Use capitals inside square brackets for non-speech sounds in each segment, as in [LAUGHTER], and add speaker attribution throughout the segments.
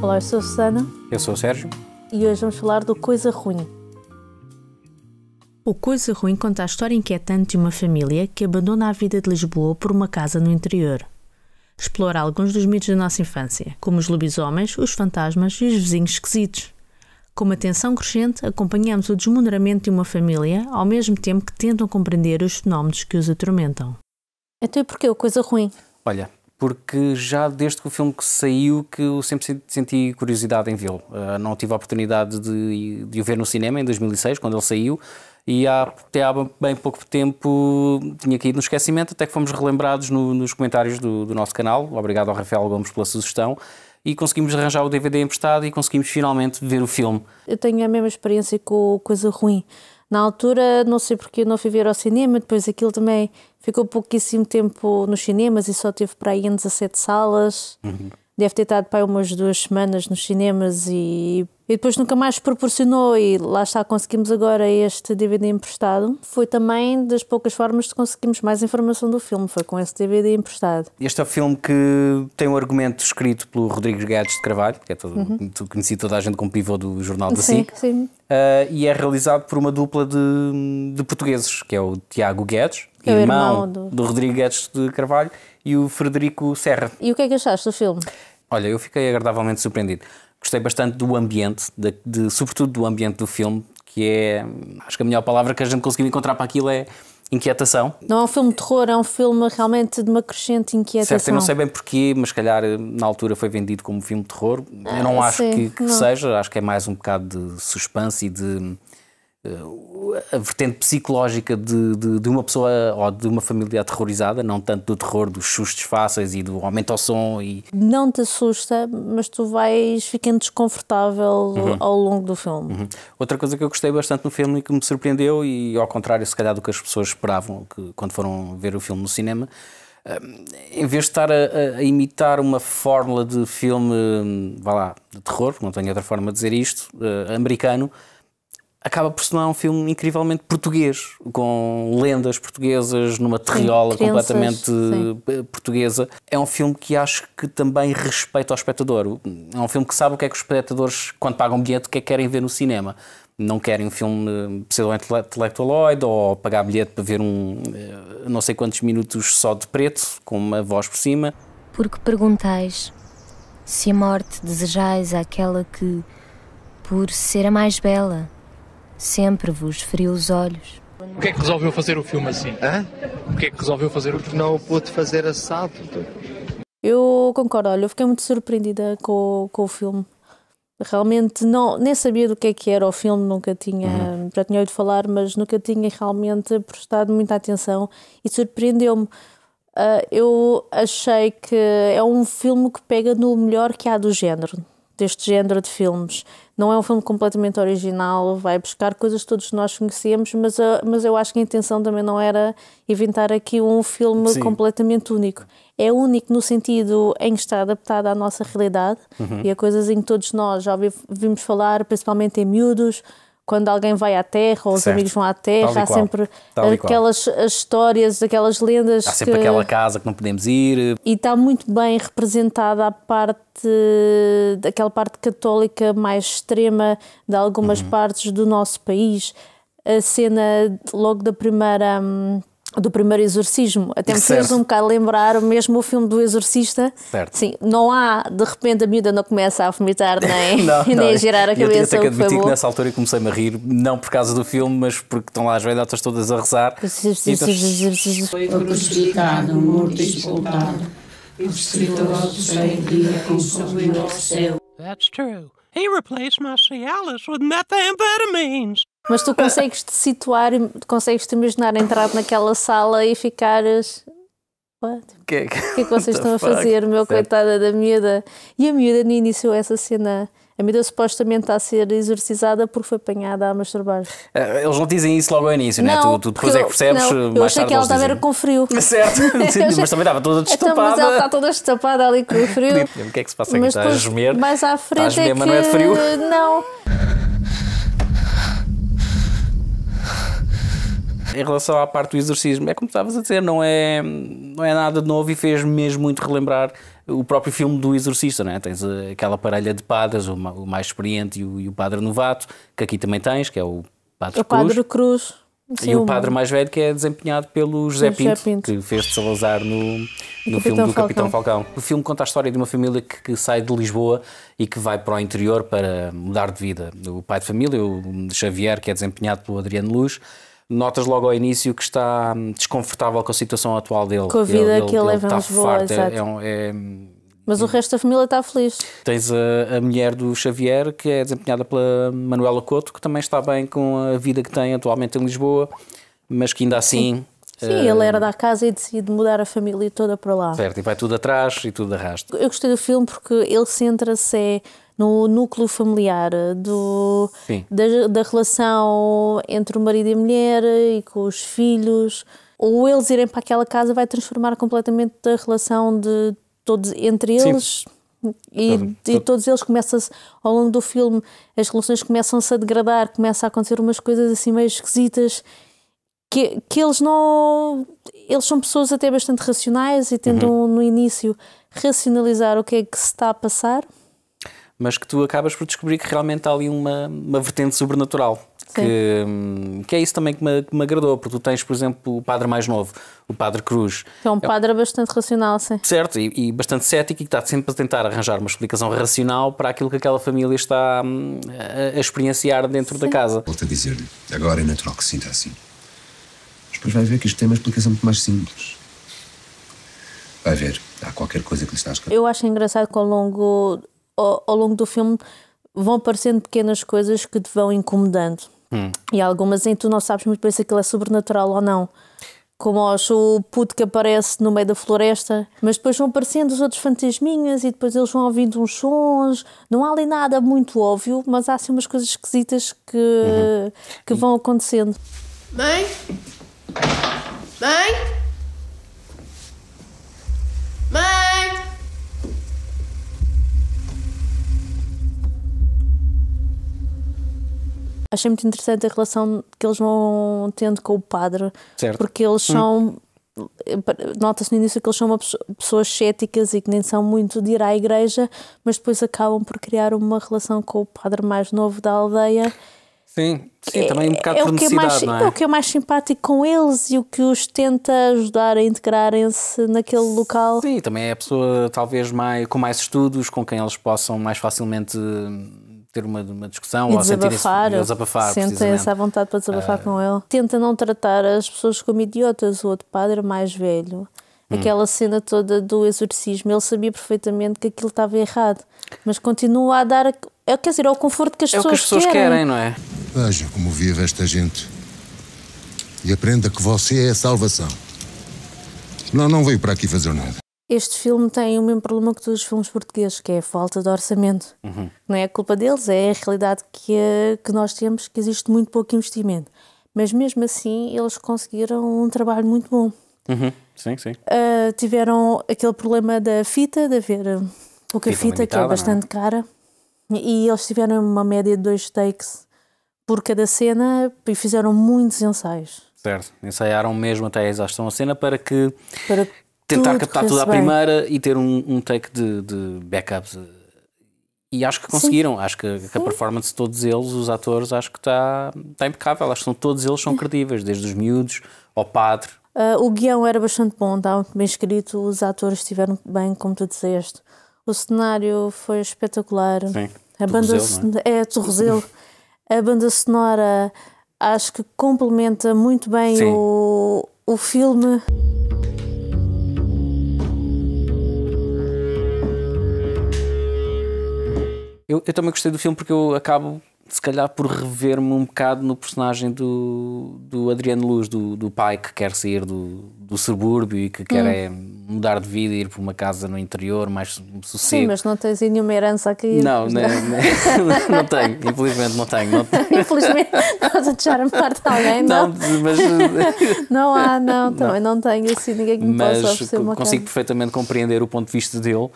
Speaker 1: Olá, eu sou a Susana. Eu sou o Sérgio. E hoje vamos falar do Coisa Ruim. O Coisa Ruim conta a história inquietante de uma família que abandona a vida de Lisboa por uma casa no interior. Explora alguns dos mitos da nossa infância, como os lobisomens, os fantasmas e os vizinhos esquisitos. Com uma tensão crescente, acompanhamos o desmoronamento de uma família, ao mesmo tempo que tentam compreender os fenómenos que os atormentam. Então, e porque o coisa ruim.
Speaker 2: Olha, porque já desde que o filme saiu que eu sempre senti curiosidade em vê-lo. Uh, não tive a oportunidade de, de, o ver no cinema em 2006, quando ele saiu, e há, até há bem pouco tempo tinha caído no esquecimento, até que fomos relembrados no, nos comentários do, do, nosso canal. Obrigado ao Rafael Gomes pela sugestão. E conseguimos arranjar o DVD emprestado e conseguimos finalmente ver o filme.
Speaker 1: Eu tenho a mesma experiência com Coisa Ruim. Na altura, não sei porque eu não fui ver ao cinema, depois aquilo também ficou pouquíssimo tempo nos cinemas e só teve para aí em 17 salas. Uhum. Deve ter estado para aí umas duas semanas nos cinemas e e depois nunca mais proporcionou e lá está, conseguimos agora este DVD emprestado. Foi também das poucas formas que conseguimos mais informação do filme, foi com esse DVD emprestado.
Speaker 2: Este é o filme que tem um argumento escrito pelo Rodrigo Guedes de Carvalho, que é todo, uhum. conheci toda a gente como pivô do Jornal da SIC. Sim, sim. Uh, eh, e é realizado por uma dupla de, de portugueses, que é o Tiago Guedes, é irmão, irmão do... do Rodrigo Guedes de Carvalho, e o Frederico Serra.
Speaker 1: E o que é que achaste do filme?
Speaker 2: Olha, eu fiquei agradavelmente surpreendido. Gostei bastante do ambiente, de, de, sobretudo do ambiente do filme, que é. Acho que a melhor palavra que a gente conseguiu encontrar para aquilo é inquietação.
Speaker 1: Não é um filme de terror, é um filme realmente de uma crescente inquietação. Certo, eu não sei
Speaker 2: bem porquê, mas calhar na altura foi vendido como filme de terror. Eu não ah, acho sim, que, que não. seja, acho que é mais um bocado de suspense e de eh, a vertente psicológica de, de, de, uma pessoa ou de uma família aterrorizada, não tanto do terror dos sustos fáceis e do aumento ao som e...
Speaker 1: Não te assusta, mas tu vais ficando desconfortável uhum. ao longo do filme.
Speaker 2: Uhum. Outra coisa que eu gostei bastante no filme e que me surpreendeu e ao contrário se calhar do que as pessoas esperavam que, quando foram ver o filme no cinema, eh, em vez de estar a, a imitar uma fórmula de filme, hum, vá lá, de terror, não tenho outra forma de dizer isto, eh, americano, acaba por se tornar um filme incrivelmente português, com lendas portuguesas numa terriola sim, crianças, completamente sim. Eh, portuguesa. É um filme que acho que também respeita ao espectador. É um filme que sabe o que é que os espectadores, quando pagam bilhete, o que é que querem ver no cinema. Não querem um filme eh, pseudo-intelectualoide ou pagar bilhete para ver um eh, não sei quantos minutos só de preto, com uma voz por cima.
Speaker 1: Porque perguntais se a morte desejais àquela que, por ser a mais bela, sempre vos frio os olhos.
Speaker 2: O que é que resolveu fazer o filme assim? Hã? O que é que
Speaker 1: resolveu fazer o filme? Não o pude fazer assado. Eu concordo, olha, eu fiquei muito surpreendida com, com o filme. Realmente não, nem sabia do que é que era o filme, nunca tinha, uhum. já tinha ouvido falar, mas nunca tinha realmente prestado muita atenção e surpreendeu-me. Uh, eu achei que é um filme que pega no melhor que há do género, deste género de filmes. Não é um filme completamente original, vai buscar coisas que todos nós conhecemos, mas, a, eh, mas eu acho que a intenção também não era inventar aqui um filme Sim. completamente único. É único no sentido em que está adaptado à nossa realidade uhum. e a coisas em que todos nós já ouvimos falar, principalmente em miúdos, quando alguém vai à terra ou os amigos vão à terra, há sempre aquelas aquelas histórias, aquelas lendas. Há sempre que... aquela
Speaker 2: casa que não podemos ir.
Speaker 1: E está muito bem representada a parte, daquela parte católica mais extrema de algumas uhum. partes do nosso país. A cena logo da primeira. Hum, do primeiro exorcismo. Até me fez um bocado lembrar mesmo o filme do Exorcista. Certo. Sim, não há, de repente, a miúda não começa a vomitar [LAUGHS] nem, não, nem não. a girar a cabeça. Eu até que admiti que nessa
Speaker 2: altura eu comecei-me a rir, não por causa do filme, mas porque estão lá as velhotas todas a rezar. Então... Foi crucificado, morto e sepultado, e ressuscitou ao terceiro dia com sobrino ao céu.
Speaker 1: That's true. He replaced my Cialis with methamphetamines. Mas tu consegues te situar, consegues te imaginar entrar naquela sala e ficares. É o que, é que, vocês [LAUGHS] estão a fazer, meu certo. coitada da miúda? E a miúda no início essa cena. A miúda supostamente está a ser exorcizada porque foi apanhada a masturbar.
Speaker 2: É, eles não dizem isso logo ao início, né? não, né? Tu, tu depois eu, é que percebes. Não, eu achei que ela estava
Speaker 1: com frio. [LAUGHS] Certo, [LAUGHS] Sim, mas também estava toda destapada. Então, mas ela está toda destapada ali com o frio. O que é que se passa aqui? Mas está a gemer. Mais à frente. Está é a gemer, é que... mas não é de frio. Não.
Speaker 2: em relação à parte do exorcismo, é como estavas a dizer, não é, não é nada de novo e fez mesmo muito relembrar o próprio filme do Exorcista, não é? Tens eh, aquela parelha de padres, o mais experiente e o, e o padre novato, que aqui também tens, que é o Padre o Cruz. Padre
Speaker 1: Cruz. Sim, e o padre
Speaker 2: mais velho que é desempenhado pelo José, Pinto, José Pinto. que fez de Salazar no, no filme do Falcão. Capitão Falcão. O filme conta a história de uma família que, que, sai de Lisboa e que vai para o interior para mudar de vida. O pai de família, o Xavier, que é desempenhado pelo Adriano Luz, notas logo ao início que está hum, desconfortável com a situação atual dele. Com a vida ele, que ele, ele leva tá em Lisboa, é, é é,
Speaker 1: mas o resto da família está feliz.
Speaker 2: Tens a, a, mulher do Xavier, que é desempenhada pela Manuela Couto, que também está bem com a vida que tem atualmente em Lisboa, mas que ainda assim. Sim, ele
Speaker 1: eh, era da casa e decide mudar a família toda para lá. Certo,
Speaker 2: e vai tudo atrás e tudo arrasta.
Speaker 1: Eu gostei do filme porque ele centra-se. É no núcleo familiar, eh, do, da, da, relação entre o marido e a mulher eh, e com os filhos. Ou eles irem para aquela casa vai transformar completamente a relação de todos entre eles. E, então, e, todos eles começam ao longo do filme, as relações começam-se a degradar, começam a acontecer umas coisas assim meio esquisitas que, que eles não. Eles são pessoas até bastante racionais e tentam uhum. no início racionalizar o que é que se está a passar,
Speaker 2: mas que tu acabas por descobrir que realmente há ali uma, uma vertente sobrenatural. Que, hum, que, é isso também que me, que me, agradou, porque tu tens, por exemplo, o padre mais novo, o padre Cruz.
Speaker 1: É, é um padre é, bastante racional, sim.
Speaker 2: Certo, e, e, bastante cético e que está sempre a tentar arranjar uma explicação racional para aquilo que aquela família está hum, a, a experienciar dentro sim. da casa. Volto a dizer-lhe,
Speaker 1: agora é natural que se sinta assim. Mas depois vai ver que isto tem uma explicação muito mais simples. Vai ver, há qualquer coisa que lhe está a Eu acho engraçado que ao longo ao, ao longo do filme vão aparecendo pequenas coisas que te vão incomodando. Hum. E algumas em que tu não sabes muito bem se aquilo é sobrenatural ou não. Como acho o puto que aparece no meio da floresta, mas depois vão aparecendo os outros fantasminhas e depois eles vão ouvindo uns sons. Não há ali nada muito óbvio, mas há assim umas coisas esquisitas que, uhum. que vão acontecendo.
Speaker 2: Mãe? Mãe? Mãe?
Speaker 1: achei muito interessante a relação que eles vão tendo com o padre, certo. porque eles hum. são. Hum. Nota-se no início que eles são uma pessoas céticas e que nem são muito de ir à igreja, mas depois acabam por criar uma relação com o padre mais novo da aldeia.
Speaker 2: Sim, sim também um é, bocado é, por é mais, não é? É o que
Speaker 1: é mais simpático com eles e o que os tenta ajudar a integrarem-se naquele local. Sim,
Speaker 2: também é a pessoa talvez mais, com mais estudos, com quem eles possam mais facilmente ter uma, uma discussão e ou desabafar, sentir desabafar. Sente à
Speaker 1: vontade para desabafar uh... com ele. Tenta não tratar as pessoas como idiotas. O outro padre mais velho, hum. aquela cena toda do exorcismo, ele sabia perfeitamente que aquilo estava errado, mas continua a dar. é quer dizer, ao conforto que as, é pessoas, que as pessoas querem. querem,
Speaker 2: não é? Veja como vive esta gente e aprenda que você é a salvação. Não, não veio para aqui fazer nada.
Speaker 1: Este filme tem o mesmo problema que todos os filmes portugueses, que é a falta de orçamento. Uhum. Não é a culpa deles, é a realidade que, que nós temos, que existe muito pouco investimento. Mas mesmo assim, eles conseguiram um trabalho muito bom. Uhum. Sim, sim. Uh, tiveram aquele problema da fita, de haver ah, pouca fita, fita limitada, que é, é? bastante é? cara. E eles tiveram uma média de dois takes por cada cena e fizeram muitos ensaios.
Speaker 2: Certo, ensaiaram mesmo até a exaustão a cena para que, para tentar tudo captar tudo à bem. primeira e ter um, um take de, de backups. E acho que conseguiram, Sim. acho que, que, a performance de todos eles, os atores, acho que está tá impecável, acho que são, todos eles são credíveis, desde os miúdos ao padre.
Speaker 1: Uh, o guião era bastante bom, estava tá bem escrito, os atores estiveram bem, como tu disseste. O cenário foi espetacular. Sim, a banda sonora, é? é Torrezelo. [LAUGHS] a banda sonora acho que complementa muito bem o, o filme.
Speaker 2: Eu, eu também gostei do filme porque eu acabo, se calhar, por rever-me um bocado no personagem do, do Adriano Luz, do, do pai que quer sair do, do subúrbio e que quer hum. é mudar de vida e ir para uma casa no interior mais sossego. Sim, mas
Speaker 1: não tens nenhuma herança aqui. Não, não, né, [LAUGHS] não, né, [LAUGHS] não
Speaker 2: tenho, infelizmente não tenho. Não tenho. infelizmente,
Speaker 1: estás a deixar me parte de alguém, não? Não, mas... [LAUGHS] não há, não, também não, não tenho assim ninguém que me mas possa oferecer uma Mas consigo
Speaker 2: perfeitamente compreender o ponto de vista dele,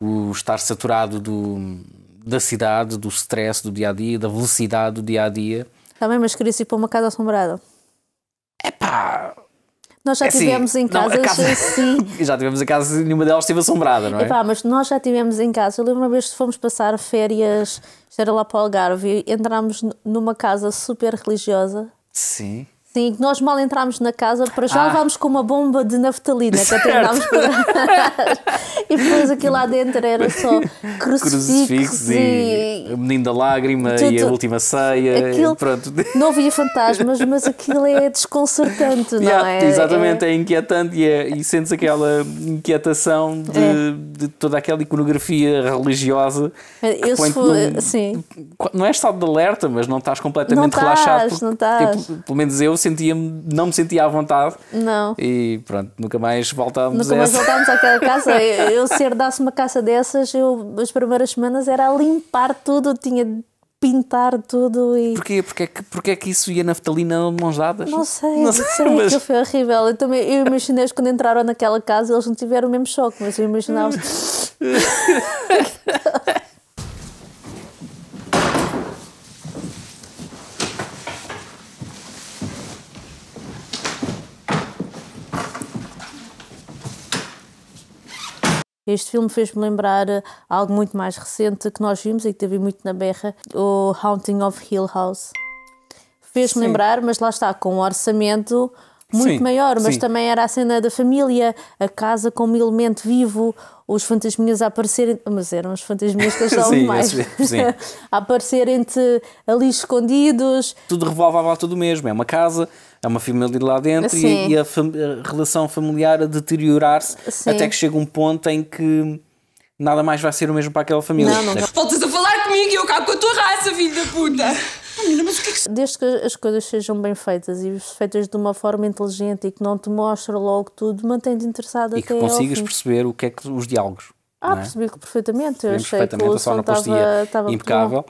Speaker 2: o estar saturado do da cidade, do stress do dia a dia, da velocidade do dia a dia.
Speaker 1: Também, mas queria ir para uma casa assombrada. É pá! Nós já é assim, tivemos assim, em casa, não, casa... assim.
Speaker 2: [LAUGHS] já tivemos em casa nenhuma delas esteve assombrada, não é? Epá,
Speaker 1: mas nós já tivemos em casa. Eu lembro uma vez que fomos passar férias, era lá para o Algarve, e entramos numa casa super religiosa. Sim. Sim, nós mal entramos na casa, para já ah. levámos com uma bomba de naftalina que até para [LAUGHS] E depois aquilo lá dentro era só [LAUGHS] crucifixos, e...
Speaker 2: e menino da lágrima Tudo. e a última ceia. Aquilo... Pronto. Não
Speaker 1: havia fantasmas, mas aquilo é desconcertante, yeah, não é? Exatamente,
Speaker 2: é, é inquietante e, é, e sentes aquela inquietação de, é. de, toda aquela iconografia religiosa. Eu se for, num, sim. Não é estado de alerta, mas não estás completamente não relaxado. Estás,
Speaker 1: não estás.
Speaker 2: Tipo, pelo menos eu sentia-me, não me sentia à vontade. Não. E pronto, nunca mais voltámos Nunca mais voltámos àquela [LAUGHS] casa. Eu, se
Speaker 1: herdasse uma casa dessas, eu, as primeiras semanas era limpar tudo, tinha pintar tudo e.
Speaker 2: Porquê? Porquê é que, porquê é que isso ia naftalina de mãos dadas? Não sei, não sei, sei é mas... que
Speaker 1: foi horrível. Eu também eu imaginei que quando entraram naquela casa eles não tiveram o mesmo choque, mas eu imaginava. [LAUGHS] este filme fez-me lembrar eh, algo muito mais recente que nós vimos e que teve muito na berra, o Haunting of Hill House. Fez-me lembrar, mas lá está, com um orçamento muito Sim. maior, mas Sim. também era a cena da família, a casa como elemento vivo, os fantasminhas a aparecerem, mas eram os fantasminhas que achavam [LAUGHS] sim, mais sim. [LAUGHS] a aparecerem-te ali escondidos.
Speaker 2: Tudo revolve à volta do mesmo, é uma casa, é uma família lá dentro e, e, a, fam a relação familiar a deteriorar-se até que chega um ponto em que nada mais vai ser o mesmo para aquela família. Não, não. Voltas a falar comigo e eu acabo com a tua raça, filho da puta!
Speaker 1: Ah, mas o que é que... Desde que as coisas sejam bem feitas e feitas de uma forma inteligente e que não te mostre logo tudo, mantém-te interessado e até E que consigas
Speaker 2: perceber o que é que os diálogos. Ah, é? percebi
Speaker 1: o perfeitamente. Eu achei perfeitamente, que o a sonoplastia estava, impecável.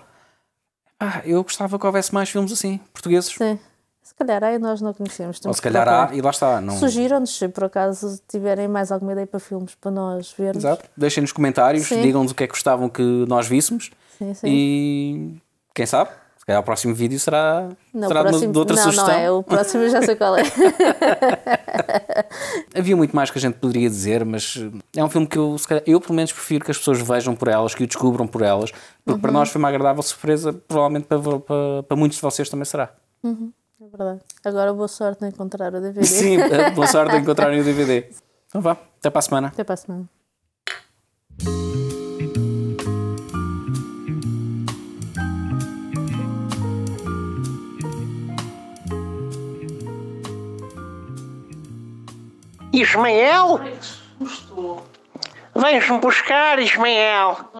Speaker 2: Ah, eu gostava que houvesse mais filmes assim, portugueses. Sim.
Speaker 1: Se calhar há e nós não conhecemos. Ou se calhar há e lá está. Não... Sugiram-nos, se por acaso tiverem mais alguma ideia para filmes para nós vermos. Exato.
Speaker 2: Deixem nos comentários, digam-nos o que é que gostavam que nós víssemos. Sim, sim. E quem sabe se calhar o próximo vídeo será, não, será próximo, de outra não, sugestão. Não, é, o próximo já sei qual é. [LAUGHS] Havia muito mais que a gente poderia dizer, mas eh, é um filme que eu, calhar, eu pelo menos prefiro que as pessoas vejam por elas, que o descubram por elas, porque uhum. para nós foi uma agradável surpresa, provavelmente para, para, para muitos de vocês também será.
Speaker 1: Uhum, é verdade. Agora boa sorte em encontrar o DVD. Sim, boa sorte em encontrar o
Speaker 2: DVD. [LAUGHS] Então vá, até para a semana. Até para a semana. Ismael? Vens-me buscar, Ismael.